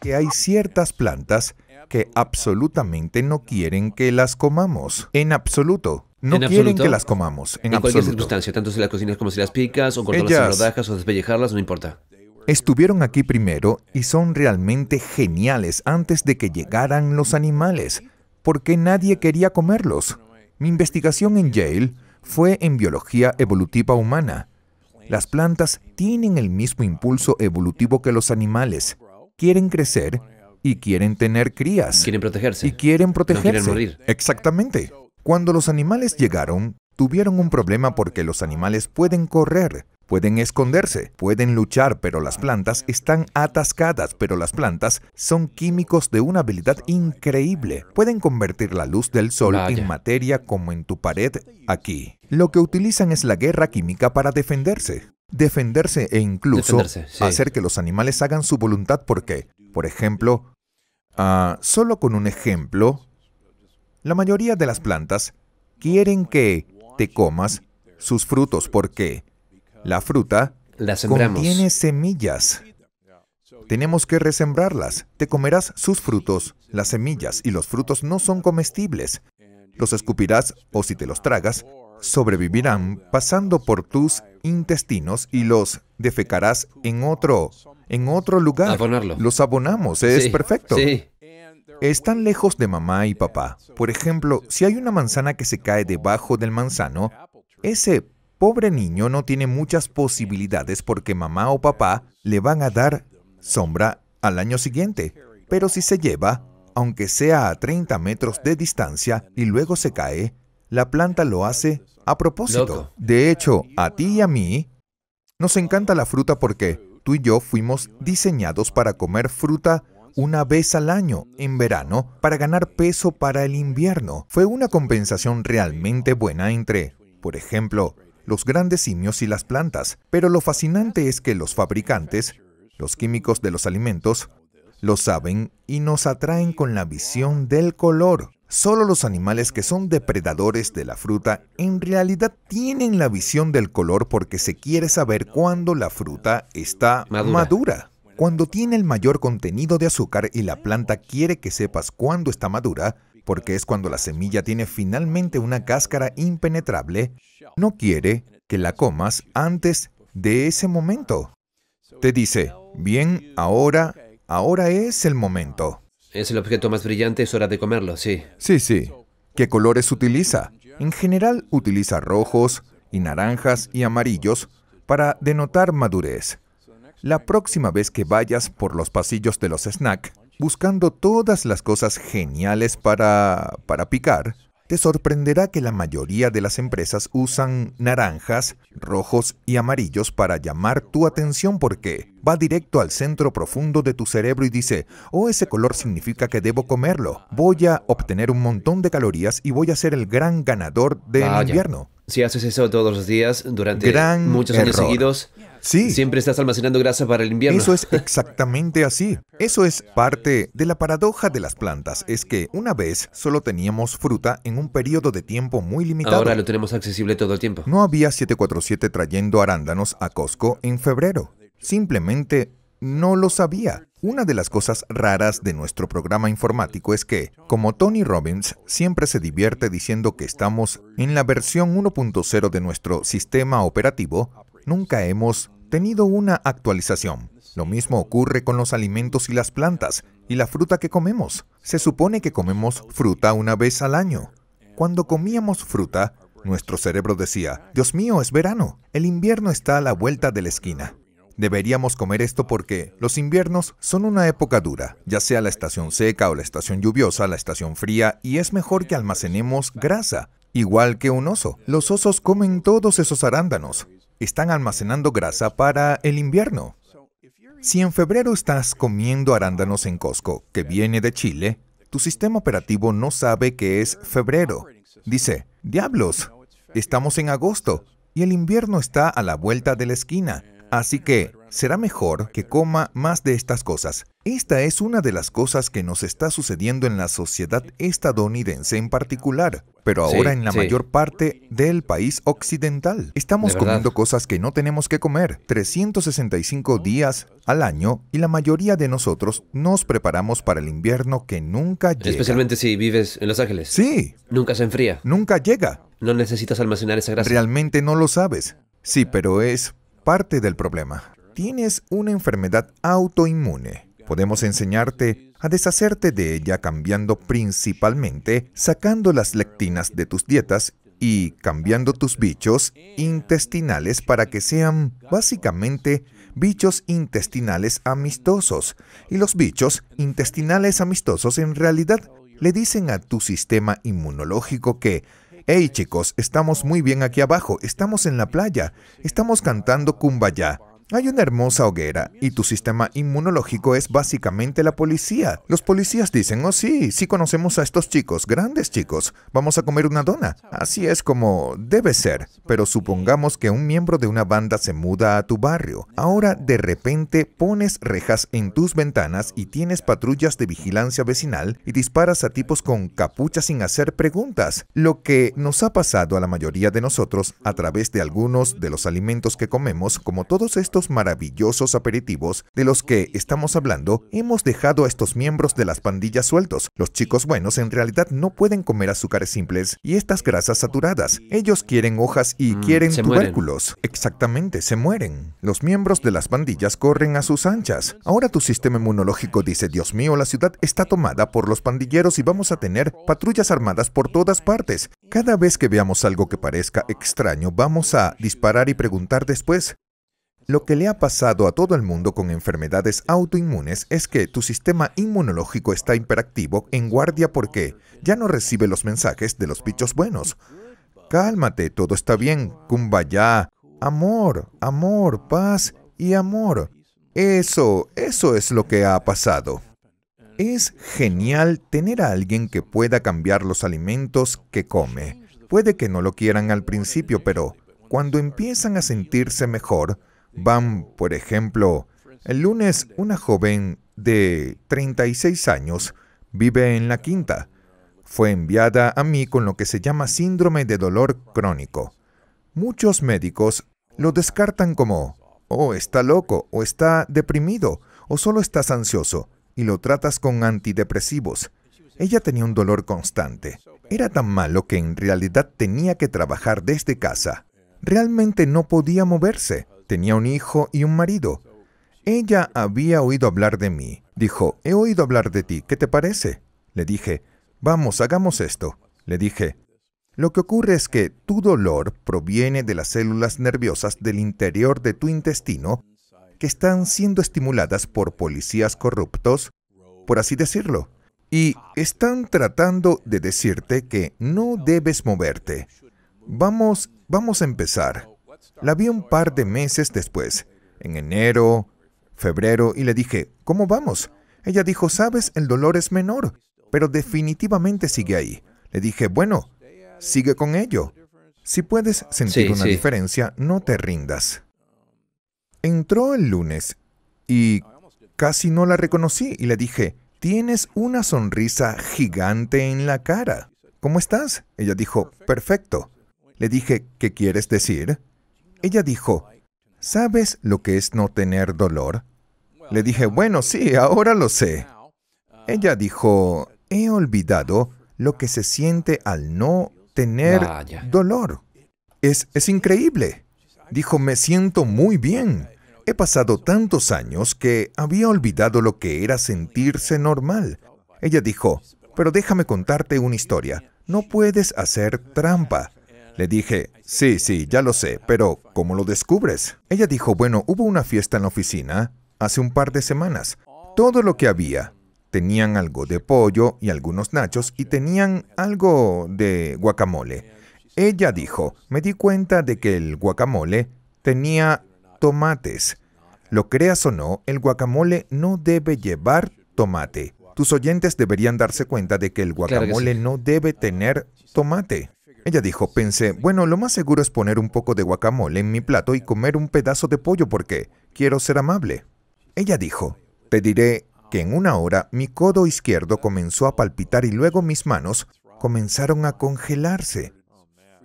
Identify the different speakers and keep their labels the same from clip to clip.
Speaker 1: que hay ciertas plantas que absolutamente no quieren que las comamos. En absoluto. No quieren que las comamos. En, en cualquier
Speaker 2: circunstancia, tanto si las cocinas como si las picas, o cortarlas en rodajas, o despellejarlas, no importa.
Speaker 1: Estuvieron aquí primero y son realmente geniales antes de que llegaran los animales, porque nadie quería comerlos. Mi investigación en Yale fue en biología evolutiva humana. Las plantas tienen el mismo impulso evolutivo que los animales quieren crecer y quieren tener crías. Quieren protegerse. Y quieren protegerse. quieren morir. Exactamente. Cuando los animales llegaron, tuvieron un problema porque los animales pueden correr, pueden esconderse, pueden luchar, pero las plantas están atascadas, pero las plantas son químicos de una habilidad increíble. Pueden convertir la luz del sol en materia como en tu pared aquí. Lo que utilizan es la guerra química para defenderse defenderse e incluso hacer que los animales hagan su voluntad porque, por ejemplo, ah, solo con un ejemplo, la mayoría de las plantas quieren que te comas sus frutos porque la fruta contiene semillas. Tenemos que resembrarlas. Te comerás sus frutos, las semillas, y los frutos no son comestibles. Los escupirás o si te los tragas, sobrevivirán pasando por tus intestinos y los defecarás en otro, en otro lugar. Abonarlo. Los abonamos, es perfecto. Sí. Están lejos de mamá y papá. Por ejemplo, si hay una manzana que se cae debajo del manzano, ese pobre niño no tiene muchas posibilidades porque mamá o papá le van a dar sombra al año siguiente. Pero si se lleva, aunque sea a 30 metros de distancia, y luego se cae, la planta lo hace a propósito. De hecho, a ti y a mí nos encanta la fruta porque tú y yo fuimos diseñados para comer fruta una vez al año, en verano, para ganar peso para el invierno. Fue una compensación realmente buena entre, por ejemplo, los grandes simios y las plantas. Pero lo fascinante es que los fabricantes, los químicos de los alimentos, lo saben y nos atraen con la visión del color. Solo los animales que son depredadores de la fruta en realidad tienen la visión del color porque se quiere saber cuándo la fruta está madura. Cuando tiene el mayor contenido de azúcar y la planta quiere que sepas cuándo está madura, porque es cuando la semilla tiene finalmente una cáscara impenetrable, no quiere que la comas antes de ese momento. Te dice, bien, ahora, ahora es el momento.
Speaker 2: Es el objeto más brillante, es
Speaker 1: hora de comerlo, sí. Sí, sí. ¿Qué colores utiliza? En general utiliza rojos y naranjas y amarillos para denotar madurez. La próxima vez que vayas por los pasillos de los snack, buscando todas las cosas geniales para... para picar, te sorprenderá que la mayoría de las empresas usan naranjas, rojos y amarillos para llamar tu atención porque va directo al centro profundo de tu cerebro y dice, oh, ese color significa que debo comerlo, voy a obtener un montón de calorías y voy a ser el gran ganador del invierno.
Speaker 2: Si haces eso todos los días durante muchos años seguidos, siempre estás almacenando grasa para el
Speaker 1: invierno. Eso es exactamente así. Eso es parte de la paradoja de las plantas. Es que una vez solo teníamos fruta en un periodo de tiempo muy limitado. Ahora lo tenemos accesible todo el tiempo. No había 747 trayendo arándanos a Costco en febrero. Simplemente no lo sabía. Una de las cosas raras de nuestro programa informático es que, como Tony Robbins siempre se divierte diciendo que estamos en la versión 1.0 de nuestro sistema operativo, nunca hemos tenido una actualización. Lo mismo ocurre con los alimentos y las plantas y la fruta que comemos. Se supone que comemos fruta una vez al año. Cuando comíamos fruta, nuestro cerebro decía, Dios mío, es verano, el invierno está a la vuelta de la esquina. Deberíamos comer esto porque los inviernos son una época dura, ya sea la estación seca o la estación lluviosa, la estación fría, y es mejor que almacenemos grasa, igual que un oso. Los osos comen todos esos arándanos. Están almacenando grasa para el invierno. Si en febrero estás comiendo arándanos en Costco, que viene de Chile, tu sistema operativo no sabe que es febrero. Dice, diablos, estamos en agosto y el invierno está a la vuelta de la esquina. Así que será mejor que coma más de estas cosas. Esta es una de las cosas que nos está sucediendo en la sociedad estadounidense en particular, pero ahora en la mayor parte del país occidental. Estamos comiendo cosas que no tenemos que comer 365 días al año y la mayoría de nosotros nos preparamos para el invierno que nunca llega.
Speaker 2: Especialmente si vives en Los Ángeles. Sí. Nunca se enfría. Nunca llega. No necesitas almacenar esa grasa.
Speaker 1: Realmente no lo sabes. Sí, pero es parte del problema. Tienes una enfermedad autoinmune. Podemos enseñarte a deshacerte de ella cambiando principalmente sacando las lectinas de tus dietas y cambiando tus bichos intestinales para que sean básicamente bichos intestinales amistosos. Y los bichos intestinales amistosos en realidad le dicen a tu sistema inmunológico que Hey chicos, estamos muy bien aquí abajo, estamos en la playa, estamos cantando Kumbaya. Hay una hermosa hoguera y tu sistema inmunológico es básicamente la policía. Los policías dicen, oh sí, sí conocemos a estos chicos, grandes chicos, vamos a comer una dona. Así es como debe ser. Pero supongamos que un miembro de una banda se muda a tu barrio. Ahora de repente pones rejas en tus ventanas y tienes patrullas de vigilancia vecinal y disparas a tipos con capucha sin hacer preguntas. Lo que nos ha pasado a la mayoría de nosotros a través de algunos de los alimentos que comemos, como todos estos maravillosos aperitivos de los que estamos hablando, hemos dejado a estos miembros de las pandillas sueltos. Los chicos buenos en realidad no pueden comer azúcares simples y estas grasas saturadas. Ellos quieren hojas y mm, quieren tubérculos. Exactamente, se mueren. Los miembros de las pandillas corren a sus anchas. Ahora tu sistema inmunológico dice, Dios mío, la ciudad está tomada por los pandilleros y vamos a tener patrullas armadas por todas partes. Cada vez que veamos algo que parezca extraño, vamos a disparar y preguntar después, lo que le ha pasado a todo el mundo con enfermedades autoinmunes es que tu sistema inmunológico está hiperactivo en guardia porque ya no recibe los mensajes de los bichos buenos. Cálmate, todo está bien, kumbaya, amor, amor, paz y amor. Eso, eso es lo que ha pasado. Es genial tener a alguien que pueda cambiar los alimentos que come. Puede que no lo quieran al principio, pero cuando empiezan a sentirse mejor, Van, por ejemplo, el lunes una joven de 36 años vive en la quinta. Fue enviada a mí con lo que se llama síndrome de dolor crónico. Muchos médicos lo descartan como, o oh, está loco, o está deprimido, o solo estás ansioso, y lo tratas con antidepresivos. Ella tenía un dolor constante. Era tan malo que en realidad tenía que trabajar desde casa. Realmente no podía moverse tenía un hijo y un marido. Ella había oído hablar de mí. Dijo, he oído hablar de ti, ¿qué te parece? Le dije, vamos, hagamos esto. Le dije, lo que ocurre es que tu dolor proviene de las células nerviosas del interior de tu intestino que están siendo estimuladas por policías corruptos, por así decirlo, y están tratando de decirte que no debes moverte. Vamos, vamos a empezar. La vi un par de meses después, en enero, febrero, y le dije, ¿cómo vamos? Ella dijo, sabes, el dolor es menor, pero definitivamente sigue ahí. Le dije, bueno, sigue con ello. Si puedes sentir una diferencia, no te rindas. Entró el lunes y casi no la reconocí y le dije, tienes una sonrisa gigante en la cara. ¿Cómo estás? Ella dijo, perfecto. Le dije, ¿qué quieres decir? Ella dijo, ¿sabes lo que es no tener dolor? Le dije, bueno, sí, ahora lo sé. Ella dijo, he olvidado lo que se siente al no tener dolor. es increíble. Dijo, me siento muy bien. He pasado tantos años que había olvidado lo que era sentirse normal. Ella dijo, pero déjame contarte una historia. No puedes hacer trampa. Le dije, sí, sí, ya lo sé, pero ¿cómo lo descubres? Ella dijo, bueno, hubo una fiesta en la oficina hace un par de semanas. Todo lo que había. Tenían algo de pollo y algunos nachos y tenían algo de guacamole. Ella dijo, me di cuenta de que el guacamole tenía tomates. Lo creas o no, el guacamole no debe llevar tomate. Tus oyentes deberían darse cuenta de que el guacamole no debe tener tomate. Ella dijo, pensé, bueno, lo más seguro es poner un poco de guacamole en mi plato y comer un pedazo de pollo porque quiero ser amable. Ella dijo, te diré que en una hora mi codo izquierdo comenzó a palpitar y luego mis manos comenzaron a congelarse.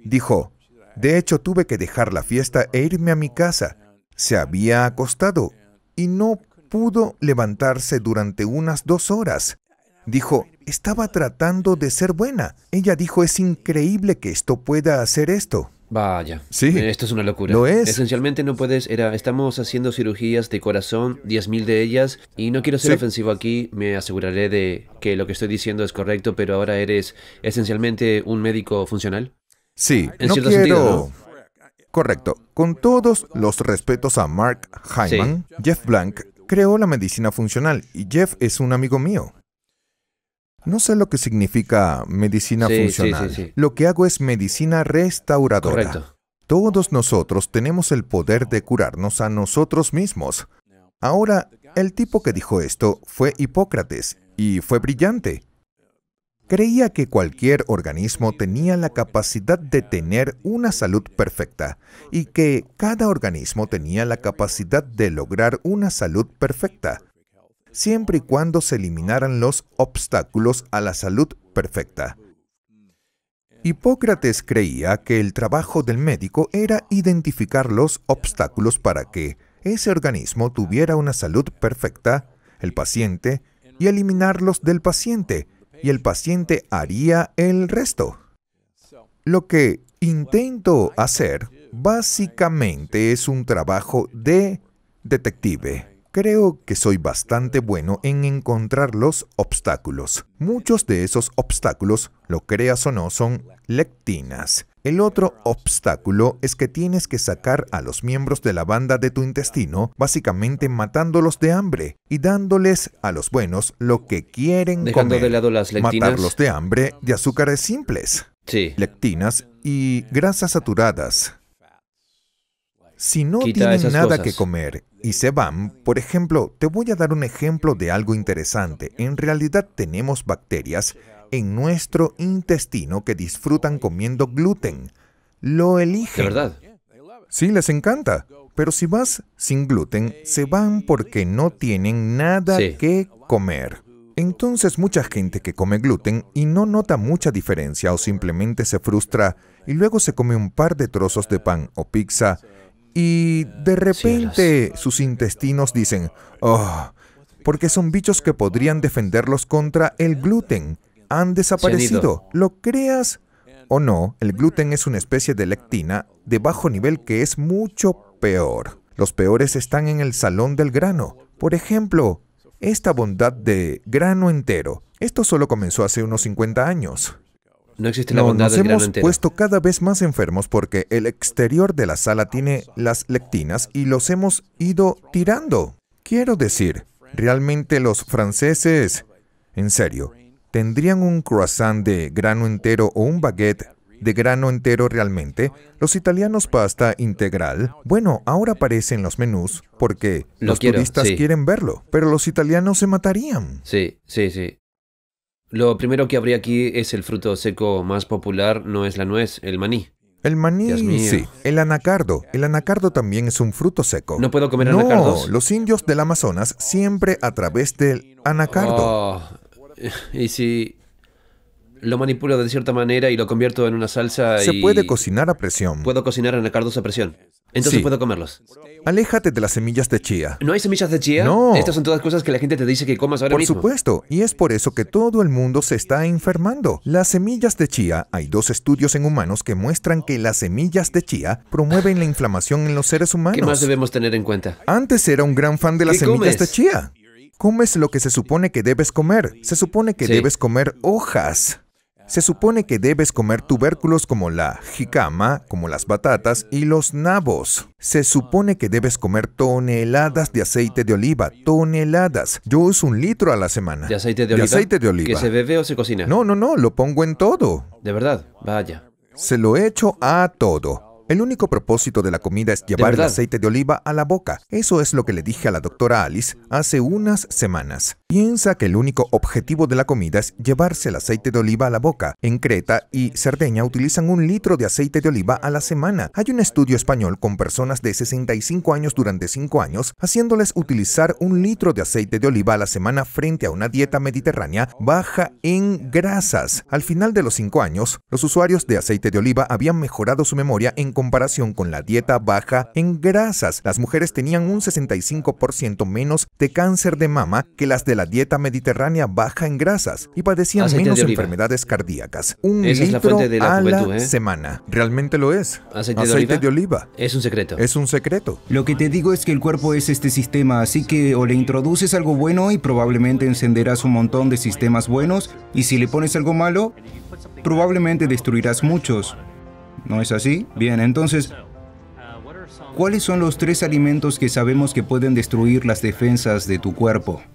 Speaker 1: Dijo, de hecho tuve que dejar la fiesta e irme a mi casa. Se había acostado y no pudo levantarse durante unas dos horas. Dijo, estaba tratando de ser buena. Ella dijo, es increíble que esto pueda hacer esto.
Speaker 2: Vaya. Sí. Esto es una locura. Lo es. Esencialmente no puedes. Era, estamos haciendo cirugías de corazón, 10.000 de ellas, y no quiero ser ofensivo aquí. Me aseguraré de que lo que estoy diciendo es correcto, pero ahora eres esencialmente un médico funcional.
Speaker 1: Sí. En cierto sentido. Correcto. Con todos los respetos a Mark Hyman, Jeff Blank creó la medicina funcional y Jeff es un amigo mío. No sé lo que significa medicina funcional. lo que hago es medicina restauradora. Todos nosotros tenemos el poder de curarnos a nosotros mismos. Ahora, el tipo que dijo esto fue Hipócrates y fue brillante. Creía que cualquier organismo tenía la capacidad de tener una salud perfecta y que cada organismo tenía la capacidad de lograr una salud perfecta siempre y cuando se eliminaran los obstáculos a la salud perfecta. Hipócrates creía que el trabajo del médico era identificar los obstáculos para que ese organismo tuviera una salud perfecta, el paciente, y eliminarlos del paciente, y el paciente haría el resto. Lo que intento hacer básicamente es un trabajo de detective. Creo que soy bastante bueno en encontrar los obstáculos. Muchos de esos obstáculos, lo creas o no, son lectinas. El otro obstáculo es que tienes que sacar a los miembros de la banda de tu intestino, básicamente matándolos de hambre y dándoles a los buenos lo que quieren Dejando comer. de lado las lectinas. Matarlos de hambre de azúcares simples. Sí. Lectinas y grasas saturadas. Si no tienen nada que comer y se van, por ejemplo, te voy a dar un ejemplo de algo interesante. En realidad tenemos bacterias en nuestro intestino que disfrutan comiendo gluten. Lo eligen. ¿De verdad? Sí, les encanta. Pero si vas sin gluten, se van porque no tienen nada que comer. Entonces mucha gente que come gluten y no nota mucha diferencia o simplemente se frustra y luego se come un par de trozos de pan o pizza y de repente sus intestinos dicen, oh, porque son bichos que podrían defenderlos contra el gluten. Han desaparecido, lo creas o no, el gluten es una especie de lectina de bajo nivel que es mucho peor. Los peores están en el salón del grano. Por ejemplo, esta bondad de grano entero. Esto solo comenzó hace unos 50 años. No existe la grano bondad nos hemos puesto cada vez más enfermos porque el exterior de la sala tiene las lectinas y los hemos ido tirando. Quiero decir, realmente los franceses, en serio, tendrían un croissant de grano entero o un baguette de grano entero realmente, los italianos pasta integral. Bueno, ahora aparecen los menús porque los turistas quieren verlo, pero los italianos se matarían. Sí, sí, sí. Lo primero que habría
Speaker 2: aquí es el fruto seco más popular, no es la nuez, el maní.
Speaker 1: El maní, sí. El anacardo. El anacardo también es un fruto seco. ¿No puedo comer anacardos? No, los indios del Amazonas siempre a través del anacardo. Oh.
Speaker 2: y si lo manipulo de cierta manera y lo convierto en una salsa Se puede
Speaker 1: cocinar a presión.
Speaker 2: Puedo cocinar anacardos a presión. Entonces puedo comerlos.
Speaker 1: Aléjate de las semillas de chía.
Speaker 2: ¿No hay semillas de chía? No. Estas son todas cosas que la gente te dice que comas ahora por mismo. Por
Speaker 1: supuesto, y es por eso que todo el mundo se está enfermando. Las semillas de chía, hay dos estudios en humanos que muestran que las semillas de chía promueven la inflamación en los seres humanos. ¿Qué más debemos
Speaker 2: tener en cuenta?
Speaker 1: Antes era un gran fan de las semillas de chía. Comes lo que se supone que debes comer. Se supone que debes comer hojas. Se supone que debes comer tubérculos como la jicama, como las batatas y los nabos. Se supone que debes comer toneladas de aceite de oliva, toneladas. Yo uso un litro a la semana. ¿De aceite de oliva? De aceite de oliva. ¿Que se
Speaker 2: bebe o se cocina?
Speaker 1: No, no, no, lo pongo en todo. ¿De
Speaker 2: verdad? Vaya.
Speaker 1: Se lo echo a todo. El único propósito de la comida es llevar el aceite de oliva a la boca. Eso es lo que le dije a la doctora Alice hace unas semanas. Piensa que el único objetivo de la comida es llevarse el aceite de oliva a la boca. En Creta y Cerdeña utilizan un litro de aceite de oliva a la semana. Hay un estudio español con personas de 65 años durante 5 años haciéndoles utilizar un litro de aceite de oliva a la semana frente a una dieta mediterránea baja en grasas. Al final de los 5 años, los usuarios de aceite de oliva habían mejorado su memoria en comparación con la dieta baja en grasas. Las mujeres tenían un 65% menos de cáncer de mama que las de la dieta mediterránea baja en grasas y padecían ah, menos enfermedades cardíacas. Un litro de a la ¿eh? semana. Realmente lo es. Aceite, de, oliva? de, oliva? Es un secreto. Es un secreto. Lo que te digo es que el cuerpo es este sistema, así que o le introduces algo bueno y probablemente encenderás un montón de sistemas buenos, y si le pones algo malo, probablemente destruirás muchos. ¿no es así? Bien, entonces, ¿cuáles son los tres alimentos que sabemos que pueden destruir las defensas de tu cuerpo?